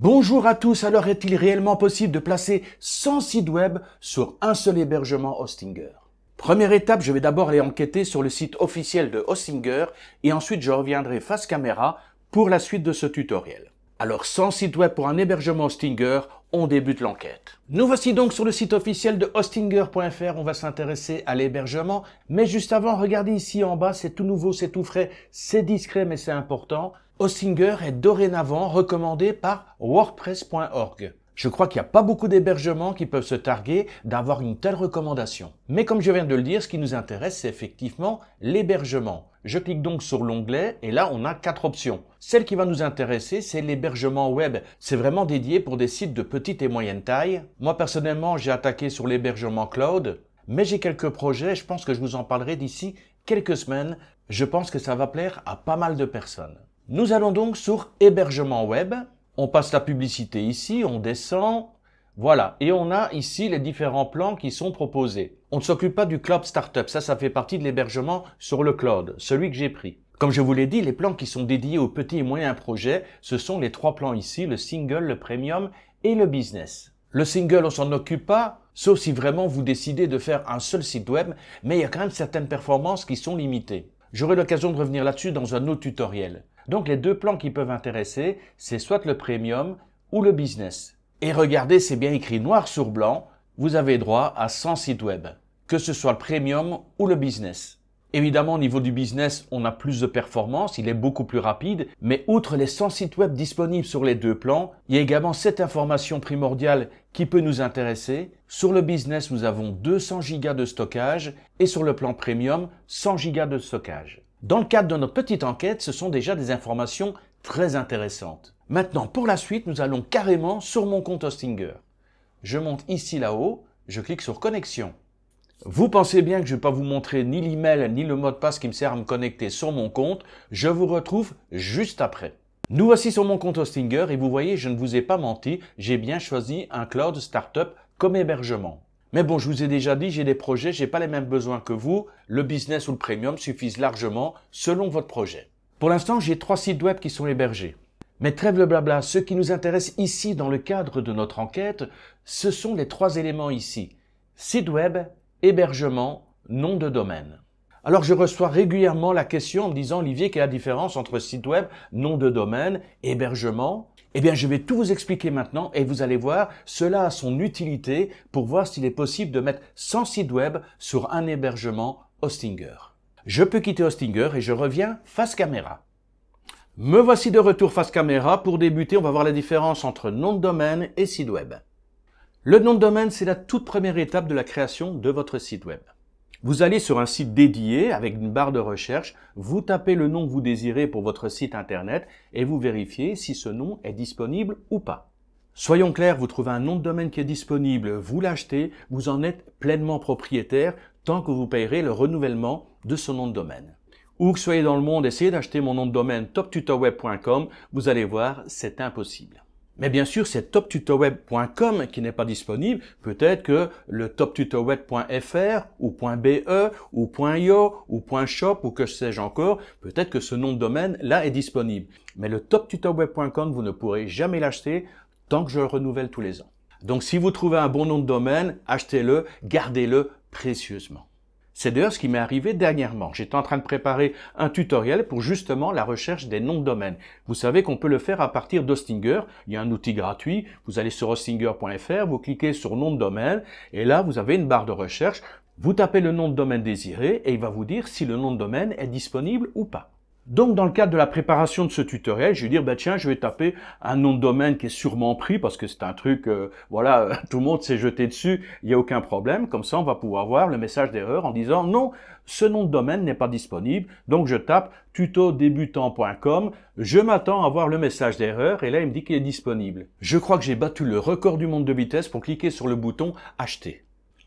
Bonjour à tous, alors est-il réellement possible de placer 100 sites web sur un seul hébergement Hostinger Première étape, je vais d'abord aller enquêter sur le site officiel de Hostinger et ensuite je reviendrai face caméra pour la suite de ce tutoriel. Alors 100 sites web pour un hébergement Hostinger, on débute l'enquête. Nous voici donc sur le site officiel de hostinger.fr, on va s'intéresser à l'hébergement, mais juste avant, regardez ici en bas, c'est tout nouveau, c'est tout frais, c'est discret mais c'est important. Hostinger est dorénavant recommandé par WordPress.org. Je crois qu'il n'y a pas beaucoup d'hébergements qui peuvent se targuer d'avoir une telle recommandation. Mais comme je viens de le dire, ce qui nous intéresse, c'est effectivement l'hébergement. Je clique donc sur l'onglet et là, on a quatre options. Celle qui va nous intéresser, c'est l'hébergement web. C'est vraiment dédié pour des sites de petite et moyenne taille. Moi, personnellement, j'ai attaqué sur l'hébergement cloud, mais j'ai quelques projets, je pense que je vous en parlerai d'ici quelques semaines. Je pense que ça va plaire à pas mal de personnes. Nous allons donc sur hébergement web. On passe la publicité ici, on descend. Voilà. Et on a ici les différents plans qui sont proposés. On ne s'occupe pas du cloud startup. Ça, ça fait partie de l'hébergement sur le cloud, celui que j'ai pris. Comme je vous l'ai dit, les plans qui sont dédiés aux petits et moyens projets, ce sont les trois plans ici, le single, le premium et le business. Le single, on s'en occupe pas, sauf si vraiment vous décidez de faire un seul site web, mais il y a quand même certaines performances qui sont limitées. J'aurai l'occasion de revenir là-dessus dans un autre tutoriel. Donc les deux plans qui peuvent intéresser, c'est soit le premium ou le business. Et regardez, c'est bien écrit noir sur blanc, vous avez droit à 100 sites web, que ce soit le premium ou le business. Évidemment, au niveau du business, on a plus de performance, il est beaucoup plus rapide, mais outre les 100 sites web disponibles sur les deux plans, il y a également cette information primordiale qui peut nous intéresser. Sur le business, nous avons 200 gigas de stockage et sur le plan premium, 100 gigas de stockage. Dans le cadre de notre petite enquête, ce sont déjà des informations très intéressantes. Maintenant, pour la suite, nous allons carrément sur mon compte Hostinger. Je monte ici là-haut, je clique sur Connexion. Vous pensez bien que je ne vais pas vous montrer ni l'email ni le mot de passe qui me sert à me connecter sur mon compte. Je vous retrouve juste après. Nous voici sur mon compte Hostinger et vous voyez, je ne vous ai pas menti, j'ai bien choisi un cloud startup comme hébergement. Mais bon, je vous ai déjà dit, j'ai des projets, j'ai pas les mêmes besoins que vous. Le business ou le premium suffisent largement selon votre projet. Pour l'instant, j'ai trois sites web qui sont hébergés. Mais trêve le blabla, ce qui nous intéresse ici dans le cadre de notre enquête, ce sont les trois éléments ici. Site web, hébergement, nom de domaine. Alors je reçois régulièrement la question en me disant Olivier, quelle est la différence entre site web, nom de domaine, hébergement Eh bien je vais tout vous expliquer maintenant et vous allez voir, cela a son utilité pour voir s'il est possible de mettre 100 sites web sur un hébergement Hostinger. Je peux quitter Hostinger et je reviens face caméra. Me voici de retour face caméra. Pour débuter, on va voir la différence entre nom de domaine et site web. Le nom de domaine, c'est la toute première étape de la création de votre site web. Vous allez sur un site dédié avec une barre de recherche, vous tapez le nom que vous désirez pour votre site internet et vous vérifiez si ce nom est disponible ou pas. Soyons clairs, vous trouvez un nom de domaine qui est disponible, vous l'achetez, vous en êtes pleinement propriétaire tant que vous payerez le renouvellement de ce nom de domaine. Où que soyez dans le monde, essayez d'acheter mon nom de domaine toptutorweb.com, vous allez voir, c'est impossible. Mais bien sûr, c'est toptutorweb.com qui n'est pas disponible. Peut-être que le toptutorweb.fr ou .be ou .io ou .shop ou que sais-je encore, peut-être que ce nom de domaine là est disponible. Mais le toptutorweb.com, vous ne pourrez jamais l'acheter tant que je le renouvelle tous les ans. Donc si vous trouvez un bon nom de domaine, achetez-le, gardez-le précieusement. C'est d'ailleurs ce qui m'est arrivé dernièrement. J'étais en train de préparer un tutoriel pour justement la recherche des noms de domaine. Vous savez qu'on peut le faire à partir d'Hostinger. Il y a un outil gratuit. Vous allez sur hostinger.fr, vous cliquez sur nom de domaine et là, vous avez une barre de recherche. Vous tapez le nom de domaine désiré et il va vous dire si le nom de domaine est disponible ou pas. Donc, dans le cadre de la préparation de ce tutoriel, je vais dire, bah, tiens, je vais taper un nom de domaine qui est sûrement pris parce que c'est un truc, euh, voilà, tout le monde s'est jeté dessus, il n'y a aucun problème. Comme ça, on va pouvoir voir le message d'erreur en disant, non, ce nom de domaine n'est pas disponible. Donc, je tape tutodébutant.com, Je m'attends à voir le message d'erreur et là, il me dit qu'il est disponible. Je crois que j'ai battu le record du monde de vitesse pour cliquer sur le bouton acheter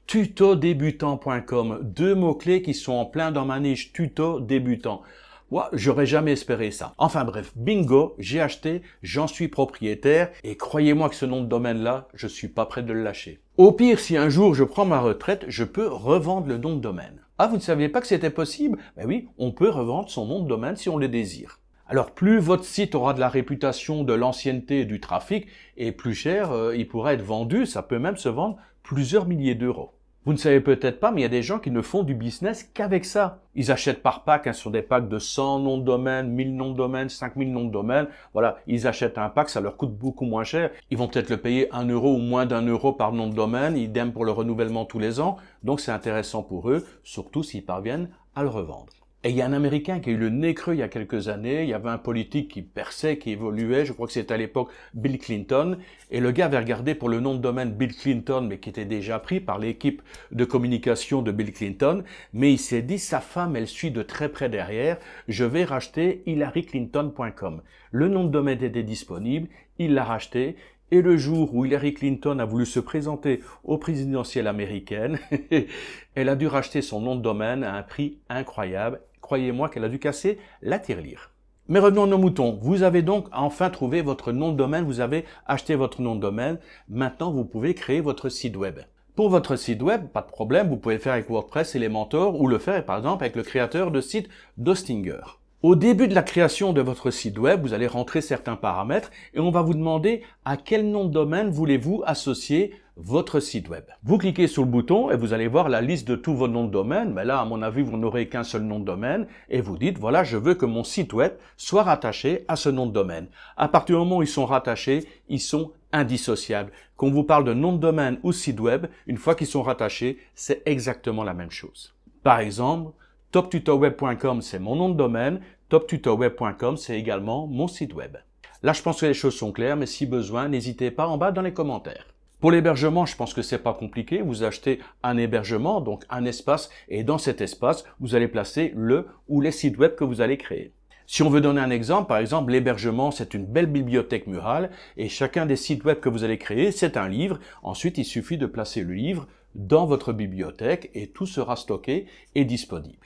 tutodébutant.com », Deux mots-clés qui sont en plein dans ma niche tuto débutant. Ouais, j'aurais jamais espéré ça. Enfin bref, bingo, j'ai acheté, j'en suis propriétaire et croyez-moi que ce nom de domaine-là, je suis pas prêt de le lâcher. Au pire, si un jour je prends ma retraite, je peux revendre le nom de domaine. Ah, vous ne saviez pas que c'était possible Ben oui, on peut revendre son nom de domaine si on le désire. Alors plus votre site aura de la réputation, de l'ancienneté du trafic, et plus cher euh, il pourra être vendu, ça peut même se vendre plusieurs milliers d'euros. Vous ne savez peut-être pas, mais il y a des gens qui ne font du business qu'avec ça. Ils achètent par pack hein, sur des packs de 100 noms de domaine, 1000 noms de domaine, 5000 noms de domaine. Voilà, ils achètent un pack, ça leur coûte beaucoup moins cher. Ils vont peut-être le payer 1 euro ou moins d'un euro par nom de domaine. Idem pour le renouvellement tous les ans. Donc c'est intéressant pour eux, surtout s'ils parviennent à le revendre. Et il y a un Américain qui a eu le nez creux il y a quelques années, il y avait un politique qui perçait, qui évoluait, je crois que c'était à l'époque Bill Clinton, et le gars avait regardé pour le nom de domaine Bill Clinton, mais qui était déjà pris par l'équipe de communication de Bill Clinton, mais il s'est dit, sa femme, elle suit de très près derrière, je vais racheter hillaryclinton.com. Le nom de domaine était disponible, il l'a racheté, et le jour où Hillary Clinton a voulu se présenter aux présidentielles américaines, elle a dû racheter son nom de domaine à un prix incroyable croyez-moi qu'elle a dû casser la tirelire. Mais revenons à nos moutons. Vous avez donc enfin trouvé votre nom de domaine, vous avez acheté votre nom de domaine. Maintenant, vous pouvez créer votre site web. Pour votre site web, pas de problème, vous pouvez le faire avec WordPress les Elementor ou le faire par exemple avec le créateur de site Dostinger. Au début de la création de votre site web, vous allez rentrer certains paramètres et on va vous demander à quel nom de domaine voulez-vous associer votre site web. Vous cliquez sur le bouton et vous allez voir la liste de tous vos noms de domaine, mais là, à mon avis, vous n'aurez qu'un seul nom de domaine, et vous dites, voilà, je veux que mon site web soit rattaché à ce nom de domaine. À partir du moment où ils sont rattachés, ils sont indissociables. Qu'on vous parle de nom de domaine ou site web, une fois qu'ils sont rattachés, c'est exactement la même chose. Par exemple, toptutorweb.com, c'est mon nom de domaine, toptutorweb.com, c'est également mon site web. Là, je pense que les choses sont claires, mais si besoin, n'hésitez pas en bas dans les commentaires. Pour l'hébergement, je pense que c'est pas compliqué. Vous achetez un hébergement, donc un espace, et dans cet espace, vous allez placer le ou les sites web que vous allez créer. Si on veut donner un exemple, par exemple, l'hébergement, c'est une belle bibliothèque murale et chacun des sites web que vous allez créer, c'est un livre. Ensuite, il suffit de placer le livre dans votre bibliothèque et tout sera stocké et disponible.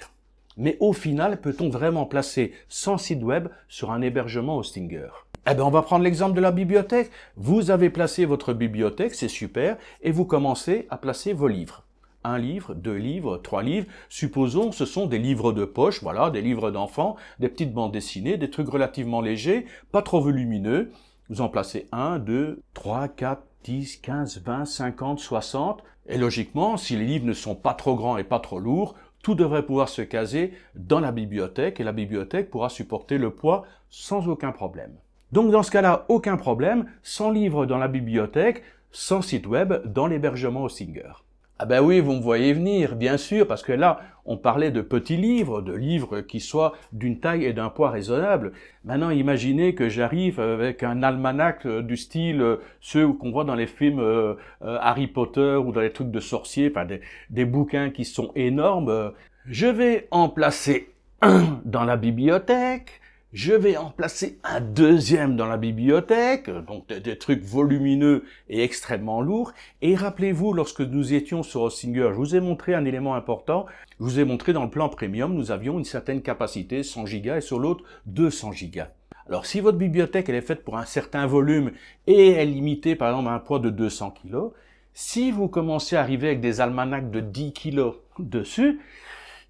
Mais au final, peut-on vraiment placer 100 sites web sur un hébergement Hostinger eh bien, on va prendre l'exemple de la bibliothèque. Vous avez placé votre bibliothèque, c'est super, et vous commencez à placer vos livres un livre, deux livres, trois livres. Supposons ce sont des livres de poche, voilà, des livres d'enfants, des petites bandes dessinées, des trucs relativement légers, pas trop volumineux. Vous en placez un, deux, trois, quatre, dix, quinze, vingt, cinquante, soixante. Et logiquement, si les livres ne sont pas trop grands et pas trop lourds, tout devrait pouvoir se caser dans la bibliothèque et la bibliothèque pourra supporter le poids sans aucun problème. Donc dans ce cas-là, aucun problème, sans livre dans la bibliothèque, sans site web dans l'hébergement au Singer. Ah ben oui, vous me voyez venir, bien sûr, parce que là, on parlait de petits livres, de livres qui soient d'une taille et d'un poids raisonnable. Maintenant, imaginez que j'arrive avec un almanach euh, du style euh, ceux qu'on voit dans les films euh, Harry Potter ou dans les trucs de sorciers, enfin des, des bouquins qui sont énormes. Je vais en placer un dans la bibliothèque, je vais en placer un deuxième dans la bibliothèque, donc des, trucs volumineux et extrêmement lourds. Et rappelez-vous, lorsque nous étions sur Ossinger, je vous ai montré un élément important. Je vous ai montré dans le plan premium, nous avions une certaine capacité, 100 gigas, et sur l'autre, 200 gigas. Alors si votre bibliothèque elle est faite pour un certain volume et est limitée par exemple à un poids de 200 kg, si vous commencez à arriver avec des almanachs de 10 kg dessus,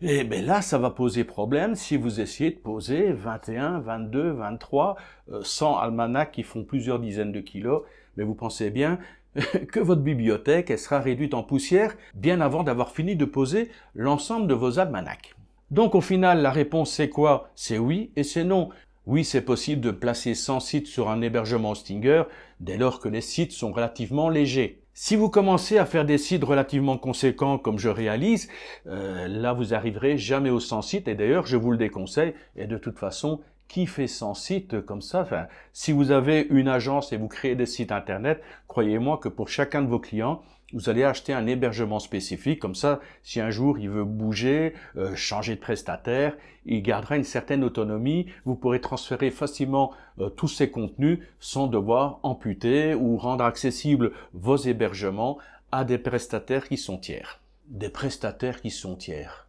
et eh bien là, ça va poser problème si vous essayez de poser 21, 22, 23, 100 almanachs qui font plusieurs dizaines de kilos. Mais vous pensez bien que votre bibliothèque, elle sera réduite en poussière bien avant d'avoir fini de poser l'ensemble de vos almanachs. Donc au final, la réponse c'est quoi C'est oui et c'est non. Oui, c'est possible de placer 100 sites sur un hébergement Stinger dès lors que les sites sont relativement légers. Si vous commencez à faire des sites relativement conséquents comme je réalise, euh, là vous arriverez jamais au 100 sites et d'ailleurs je vous le déconseille et de toute façon qui fait 100 sites comme ça enfin, Si vous avez une agence et vous créez des sites internet, croyez-moi que pour chacun de vos clients, vous allez acheter un hébergement spécifique. Comme ça, si un jour il veut bouger, euh, changer de prestataire, il gardera une certaine autonomie. Vous pourrez transférer facilement euh, tous ces contenus sans devoir amputer ou rendre accessibles vos hébergements à des prestataires qui sont tiers. Des prestataires qui sont tiers.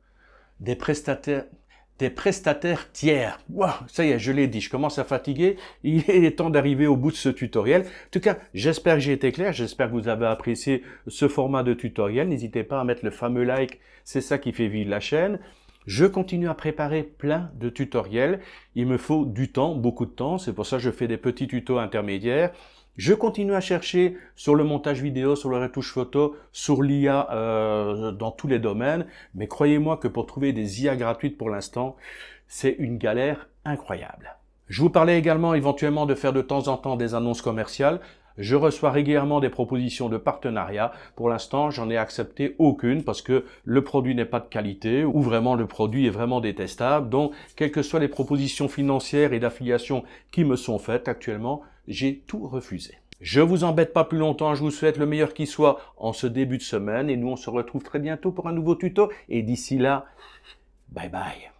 Des prestataires des prestataires tiers. ça y est, je l'ai dit, je commence à fatiguer. Il est temps d'arriver au bout de ce tutoriel. En tout cas, j'espère que j'ai été clair, j'espère que vous avez apprécié ce format de tutoriel. N'hésitez pas à mettre le fameux like, c'est ça qui fait vivre la chaîne. Je continue à préparer plein de tutoriels. Il me faut du temps, beaucoup de temps. C'est pour ça que je fais des petits tutos intermédiaires. Je continue à chercher sur le montage vidéo, sur le retouche photo, sur l'IA euh, dans tous les domaines. Mais croyez-moi que pour trouver des IA gratuites pour l'instant, c'est une galère incroyable. Je vous parlais également éventuellement de faire de temps en temps des annonces commerciales. Je reçois régulièrement des propositions de partenariat. Pour l'instant, j'en ai accepté aucune parce que le produit n'est pas de qualité ou vraiment le produit est vraiment détestable. Donc, quelles que soient les propositions financières et d'affiliation qui me sont faites actuellement, j'ai tout refusé. Je vous embête pas plus longtemps, je vous souhaite le meilleur qui soit en ce début de semaine et nous on se retrouve très bientôt pour un nouveau tuto et d'ici là, bye bye.